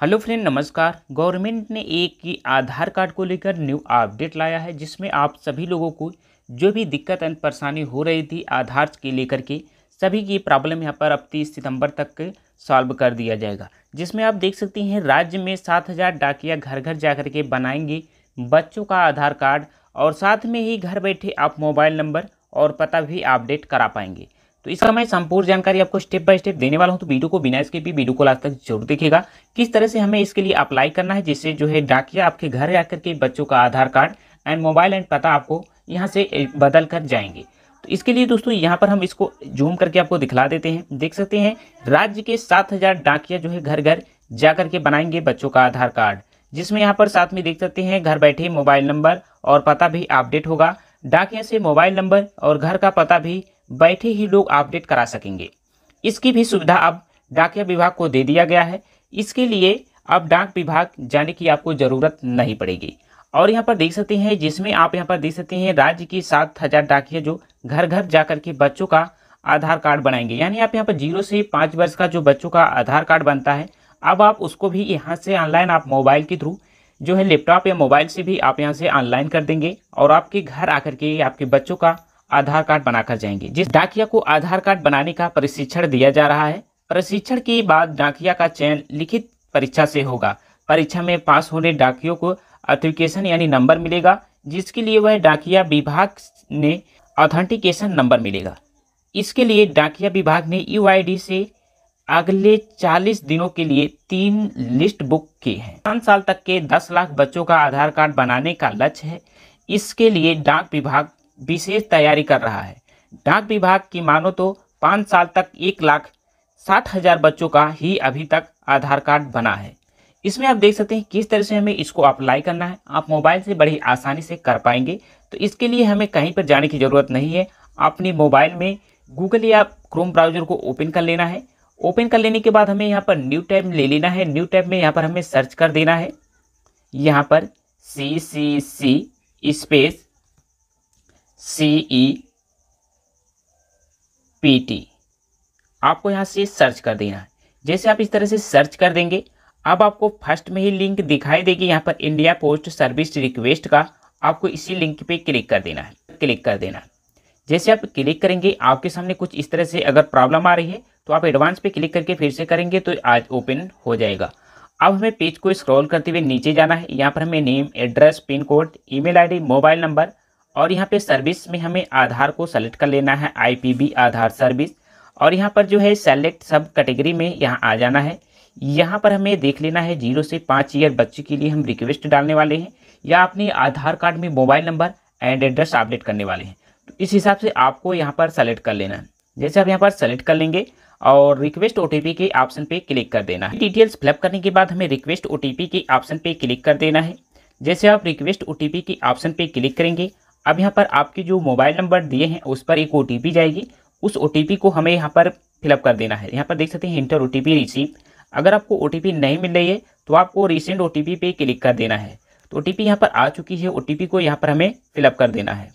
hello friend नमस्कार government ने एक ही आधार कार्ड को लेकर न्यू अपडेट लाया है जिसमें आप सभी लोगों को जो भी दिक्कत एंड परेशानी हो रही थी आधार के लेकर के सभी की प्रॉब्लम यहाँ पर अब तीस सितंबर तक सॉल्व कर दिया जाएगा जिसमें आप देख सकती हैं राज्य में सात हज़ार डाकिया घर घर जा के बनाएंगे बच्चों का आधार कार्ड और साथ में ही घर बैठे आप मोबाइल नंबर और पता भी अपडेट करा पाएंगे तो इसका मैं संपूर्ण जानकारी आपको स्टेप बाय स्टेप देने वाला हूं तो वीडियो को बिना इसके भी वीडियो को लास्ट तक जरूर देखिएगा किस तरह से हमें इसके लिए अप्लाई करना है जिससे जो है डाकिया आपके घर आकर के बच्चों का Aadhaar card and mobile and पता आपको यहाँ से बदल कर जाएंगे तो इसके लिए दोस्तों यहाँ पर हम इसको जूम करके आपको दिखला देते हैं देख सकते हैं राज्य के सात डाकिया जो है घर घर जा करके बनाएंगे बच्चों का आधार कार्ड जिसमें यहाँ पर साथ में देख सकते हैं घर बैठे मोबाइल नंबर और पता भी अपडेट होगा डाकिया से मोबाइल नंबर और घर का पता भी बैठे ही लोग अपडेट करा सकेंगे इसकी भी सुविधा अब डाकिया विभाग को दे दिया गया है इसके लिए अब डाक विभाग जाने की आपको ज़रूरत नहीं पड़ेगी और यहाँ पर देख सकते हैं जिसमें आप यहाँ पर देख सकते हैं राज्य की सात हज़ार डाकिया जो घर घर जाकर के बच्चों का आधार कार्ड बनाएंगे यानी आप यहाँ पर जीरो से पाँच वर्ष का जो बच्चों का आधार कार्ड बनता है अब आप उसको भी यहाँ से ऑनलाइन आप मोबाइल के थ्रू जो है लैपटॉप या मोबाइल से भी आप यहाँ से ऑनलाइन कर देंगे और आपके घर आकर के आपके बच्चों का आधार कार्ड बनाकर जाएंगे जिस डाकिया को आधार कार्ड बनाने का प्रशिक्षण दिया जा रहा है प्रशिक्षण के बाद डाकिया का चयन लिखित परीक्षा से होगा परीक्षा में पास होने डाकियों को अथेंटिकेशन यानी नंबर मिलेगा जिसके लिए वह डाकिया विभाग ने ऑथेंटिकेशन नंबर मिलेगा इसके लिए डाकिया विभाग ने यू से अगले 40 दिनों के लिए तीन लिस्ट बुक की हैं पाँच साल तक के 10 लाख बच्चों का आधार कार्ड बनाने का लक्ष्य है इसके लिए डाक विभाग विशेष तैयारी कर रहा है डाक विभाग की मानो तो पाँच साल तक एक लाख साठ हज़ार बच्चों का ही अभी तक आधार कार्ड बना है इसमें आप देख सकते हैं किस तरह से हमें इसको अप्लाई करना है आप मोबाइल से बड़ी आसानी से कर पाएंगे तो इसके लिए हमें कहीं पर जाने की ज़रूरत नहीं है अपने मोबाइल में गूगल या क्रोम ब्राउजर को ओपन कर लेना है ओपन कर लेने के बाद हमें यहाँ पर न्यू टैब ले लेना है न्यू टैब में यहाँ पर हमें सर्च कर देना है यहाँ पर C C C space C E P T आपको यहाँ से सर्च कर देना है जैसे आप इस तरह से सर्च कर देंगे अब आपको फर्स्ट में ही लिंक दिखाई देगी यहाँ पर इंडिया पोस्ट सर्विस रिक्वेस्ट का आपको इसी लिंक पे क्लिक कर देना है क्लिक कर देना है जैसे आप क्लिक करेंगे आपके सामने कुछ इस तरह से अगर प्रॉब्लम आ रही है तो आप एडवांस पे क्लिक करके फिर से करेंगे तो आज ओपन हो जाएगा अब हमें पेज को स्क्रॉल करते हुए नीचे जाना है यहाँ पर हमें name address pin code email ID mobile number और यहाँ पे सर्विस में हमें आधार को सेलेक्ट कर लेना है आईपीबी आधार सर्विस और यहाँ पर जो है सेलेक्ट सब कैटेगरी में यहाँ आ जाना है यहाँ पर हमें देख लेना है जीरो से पाँच ईयर बच्चे के लिए हम रिक्वेस्ट डालने वाले हैं या अपने आधार कार्ड में mobile number and address update करने वाले हैं तो इस हिसाब से आपको यहाँ पर सेलेक्ट कर लेना है जैसे आप यहाँ पर सेलेक्ट कर लेंगे और रिक्वेस्ट ओटीपी के ऑप्शन पे क्लिक कर देना है डिटेल्स फिलअप करने के बाद हमें रिक्वेस्ट ओटीपी के ऑप्शन पे क्लिक कर देना है जैसे आप रिक्वेस्ट ओटीपी के ऑप्शन पे क्लिक करेंगे अब यहाँ पर आपके जो मोबाइल नंबर दिए हैं उस पर एक ओ जाएगी उस ओ को हमें यहाँ पर फिलअप कर देना है यहाँ पर देख सकते हैं इंटर ओ रिसीव अगर आपको ओ नहीं मिल रही है तो आपको रिसेंट ओ पे क्लिक कर देना है तो ओ टी यहाँ पर आ चुकी है ओ को यहाँ पर हमें फिलअप कर देना है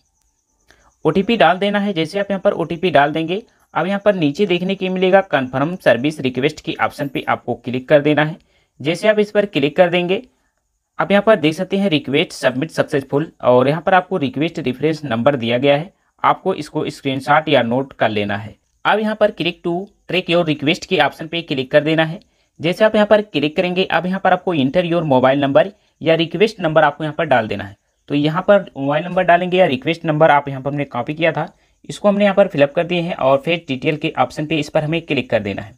ओ डाल देना है जैसे आप यहाँ पर ओ डाल देंगे अब यहाँ पर नीचे देखने के मिलेगा कन्फर्म सर्विस रिक्वेस्ट की ऑप्शन पर आपको क्लिक कर देना है जैसे आप इस पर क्लिक कर देंगे आप यहाँ पर देख सकते हैं रिक्वेस्ट सबमिट सक्सेसफुल और यहाँ पर आपको रिक्वेस्ट रेफरेंस नंबर दिया गया है आपको इसको स्क्रीनशॉट या नोट कर लेना है अब यहाँ पर click to track your request के ऑप्शन पे क्लिक कर देना है जैसे आप यहाँ पर क्लिक करेंगे अब यहाँ पर आपको इंटर योर मोबाइल नंबर या रिक्वेस्ट नंबर आपको यहाँ पर डाल देना है तो यहाँ पर मोबाइल नंबर डालेंगे या रिक्वेस्ट नंबर आप यहाँ पर हमने कॉपी किया था इसको हमने यहाँ पर फिलअप कर दिए हैं और फिर डिटेल के ऑप्शन पे इस पर हमें क्लिक कर देना है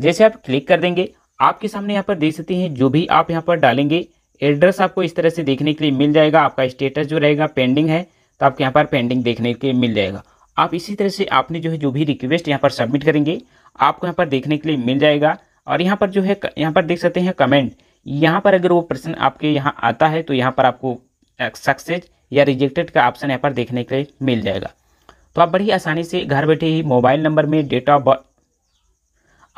जैसे आप क्लिक कर देंगे आपके सामने यहाँ पर देख सकते हैं जो भी आप यहाँ पर डालेंगे एड्रेस आपको इस तरह से देखने के लिए मिल जाएगा आपका स्टेटस जो रहेगा पेंडिंग है तो आपको यहाँ पर पेंडिंग देखने के लिए मिल जाएगा आप इसी तरह से आपने जो है जो भी रिक्वेस्ट यहाँ पर सबमिट करेंगे आपको यहाँ पर देखने के लिए मिल जाएगा और यहाँ पर जो है यहाँ पर देख सकते हैं कमेंट यहाँ पर अगर वो प्रश्न आपके यहाँ आता है तो यहाँ पर आपको सक्सेस या रिजेक्टेड का ऑप्शन यहाँ पर देखने के लिए मिल जाएगा तो आप बड़ी आसानी से घर बैठे ही मोबाइल नंबर में डेट ऑफ बर्थ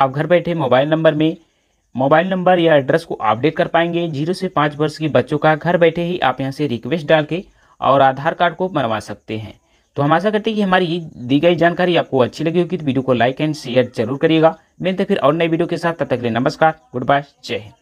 आप घर बैठे मोबाइल नंबर में मोबाइल नंबर या एड्रेस को अपडेट कर पाएंगे जीरो से पाँच वर्ष के बच्चों का घर बैठे ही आप यहाँ से रिक्वेस्ट डाल के और आधार कार्ड को बनवा सकते हैं तो हम आशा करते हैं कि हमारी दी गई जानकारी आपको अच्छी लगी होगी तो वीडियो को लाइक एंड शेयर जरूर करिएगा मिलते फिर और नई वीडियो के साथ तब तक के लिए नमस्कार गुड बाय जय हिंद